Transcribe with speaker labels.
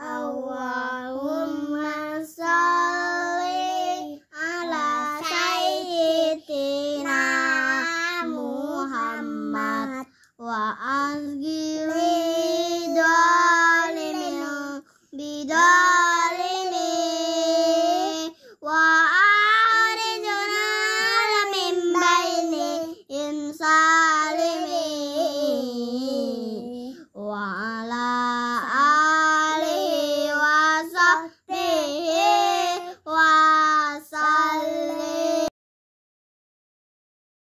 Speaker 1: Allahumma sholli ala sayyidina Muhammad wa azgili dolimin bidol